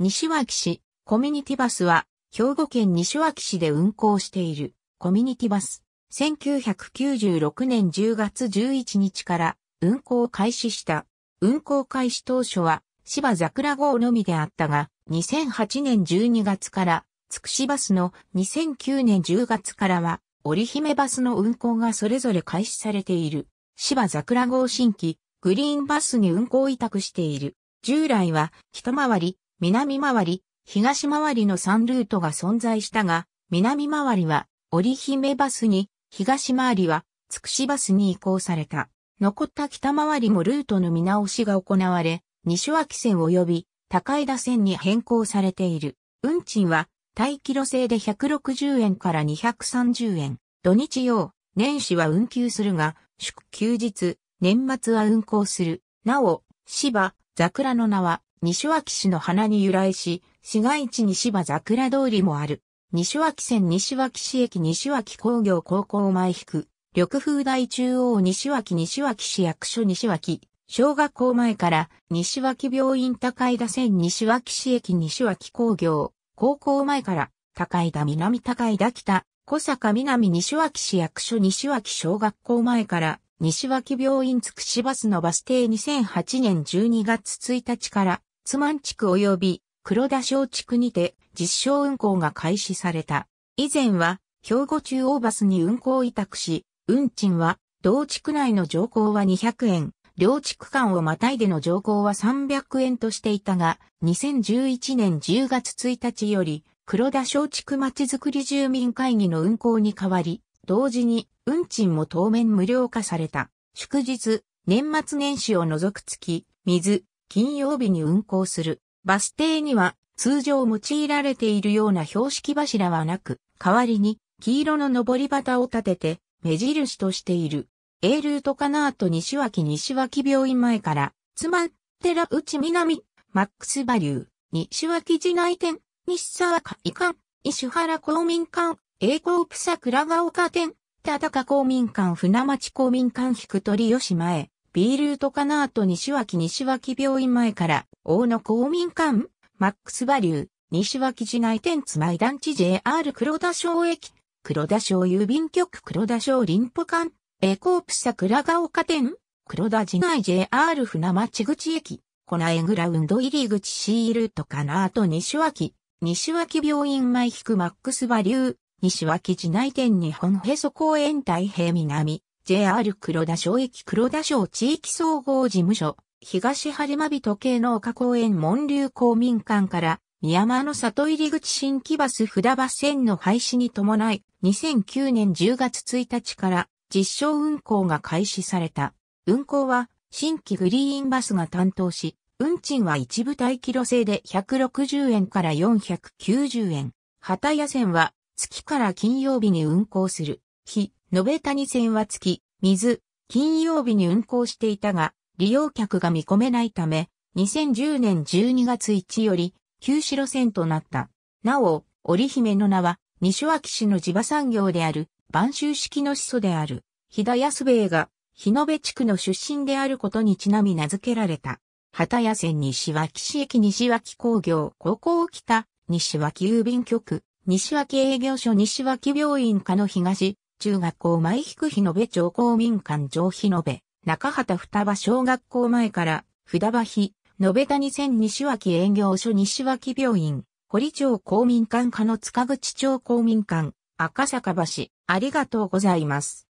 西脇市、コミュニティバスは、兵庫県西脇市で運行している、コミュニティバス。1996年10月11日から運行を開始した。運行開始当初は、芝桜号のみであったが、2008年12月から、つくしバスの2009年10月からは、織姫バスの運行がそれぞれ開始されている。芝桜号新規、グリーンバスに運行委託している。従来は、一回り、南回り、東回りの3ルートが存在したが、南回りは織姫バスに、東回りはつくしバスに移行された。残った北回りもルートの見直しが行われ、西脇線及び高井田線に変更されている。運賃は、待機路制で160円から230円。土日曜、年始は運休するが、祝休日、年末は運行する。なお、芝、桜の名は、西脇市の花に由来し、市街地西場桜通りもある。西脇線西脇市駅西脇工業高校前引く、緑風台中央西脇西脇市役所西脇、小学校前から西脇病院高井田線西脇市駅西脇工業、高校前から高井田南高井田北、小坂南西脇市役所西脇小学校前から西脇病院つくしバスのバス停2008年12月1日から津満地区及び黒田小地区にて実証運行が開始された。以前は兵庫中央バスに運行委託し、運賃は同地区内の乗降は200円、両地区間をまたいでの乗降は300円としていたが、2011年10月1日より黒田小地区まちづくり住民会議の運行に変わり、同時に運賃も当面無料化された。祝日、年末年始を除く月、水、金曜日に運行する。バス停には通常用いられているような標識柱はなく、代わりに黄色の上り旗を立てて目印としている。A ルートカナート西脇西脇病院前から、妻、寺内南、マックスバリュー、西脇寺内店、西沢か館、石原公民館、栄光プ桜ヶ丘店、田高公民館船町公民館引く鳥吉前、B ルートカナート西脇西脇病院前から、大野公民館、マックスバリュー、西脇市内店つまい団地 JR 黒田省駅、黒田省郵便局黒田省林保館、A コープ桜ヶ丘店、黒田市内 JR 船町口駅、粉江グラウンド入り口 C ルートカナート西脇、西脇病院前引くマックスバリュー、西脇市内店日本へそ公園太平南、JR 黒田省駅黒田省地域総合事務所、東晴間人系農家公園門流公民館から、宮間の里入口新木バス札場線の廃止に伴い、2009年10月1日から実証運行が開始された。運行は新規グリーンバスが担当し、運賃は一部待機路制で160円から490円。旗屋線は月から金曜日に運行する。非延谷線は月、水、金曜日に運行していたが、利用客が見込めないため、2010年12月1より、旧路線となった。なお、織姫の名は、西脇市の地場産業である、晩秋式の始祖である、日田安兵衛が、日延地区の出身であることにちなみ名付けられた。畑屋線西脇市駅西脇工業高校北、西脇郵便局、西脇営業所西脇病院課の東、中学校前引く日延町公民館上日延、中畑双葉小学校前から、札場日、延谷線西脇営業所西脇病院、堀町公民館課の塚口町公民館、赤坂橋、ありがとうございます。